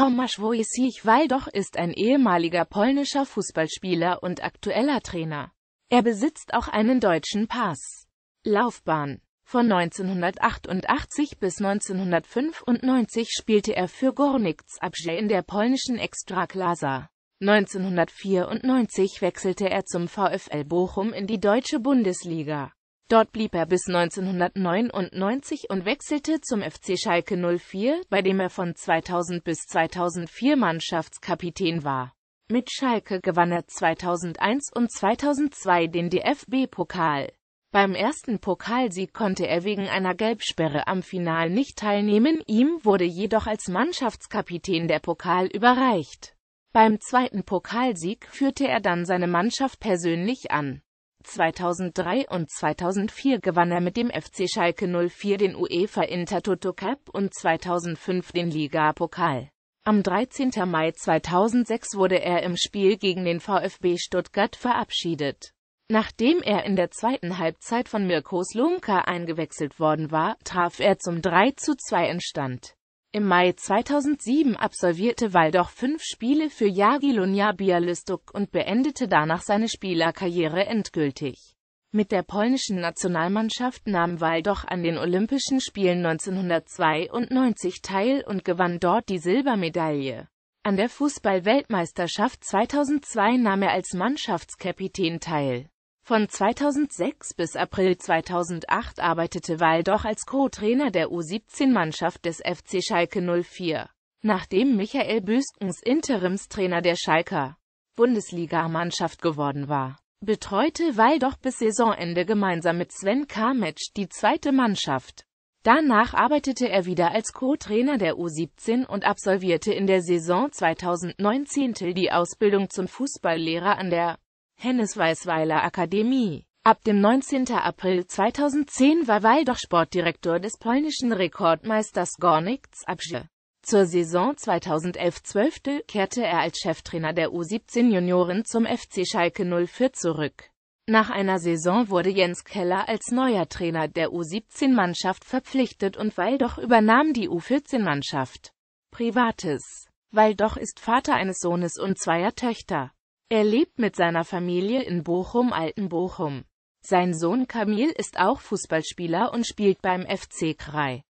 Tomasz Wojcich Waldoch ist ein ehemaliger polnischer Fußballspieler und aktueller Trainer. Er besitzt auch einen deutschen Pass. Laufbahn Von 1988 bis 1995 spielte er für Gornic Zabrze in der polnischen Extraklasa. 1994 wechselte er zum VfL Bochum in die deutsche Bundesliga. Dort blieb er bis 1999 und wechselte zum FC Schalke 04, bei dem er von 2000 bis 2004 Mannschaftskapitän war. Mit Schalke gewann er 2001 und 2002 den DFB-Pokal. Beim ersten Pokalsieg konnte er wegen einer Gelbsperre am Final nicht teilnehmen, ihm wurde jedoch als Mannschaftskapitän der Pokal überreicht. Beim zweiten Pokalsieg führte er dann seine Mannschaft persönlich an. 2003 und 2004 gewann er mit dem FC Schalke 04 den UEFA Intertoto Cup und 2005 den Ligapokal. Am 13. Mai 2006 wurde er im Spiel gegen den VfB Stuttgart verabschiedet. Nachdem er in der zweiten Halbzeit von Mirko Slomka eingewechselt worden war, traf er zum 3 zu 3:2 Endstand. Im Mai 2007 absolvierte Waldorf fünf Spiele für Jagiellonia Bialystok und beendete danach seine Spielerkarriere endgültig. Mit der polnischen Nationalmannschaft nahm Waldorf an den Olympischen Spielen 1992 teil und gewann dort die Silbermedaille. An der Fußball-Weltmeisterschaft 2002 nahm er als Mannschaftskapitän teil. Von 2006 bis April 2008 arbeitete Waldoch als Co-Trainer der U17-Mannschaft des FC Schalke 04. Nachdem Michael Büskens Interimstrainer der Schalker Bundesligamannschaft geworden war, betreute Waldoch bis Saisonende gemeinsam mit Sven Kametsch die zweite Mannschaft. Danach arbeitete er wieder als Co-Trainer der U17 und absolvierte in der Saison 2019 die Ausbildung zum Fußballlehrer an der Hennes Weißweiler Akademie. Ab dem 19. April 2010 war Waldoch Sportdirektor des polnischen Rekordmeisters Gornicz Zabrze. Zur Saison 2011-12 kehrte er als Cheftrainer der U17 Junioren zum FC Schalke 04 zurück. Nach einer Saison wurde Jens Keller als neuer Trainer der U17-Mannschaft verpflichtet und Waldoch übernahm die U14-Mannschaft. Privates Waldoch ist Vater eines Sohnes und zweier Töchter. Er lebt mit seiner Familie in Bochum-Altenbochum. Sein Sohn Camille ist auch Fußballspieler und spielt beim FC Krai.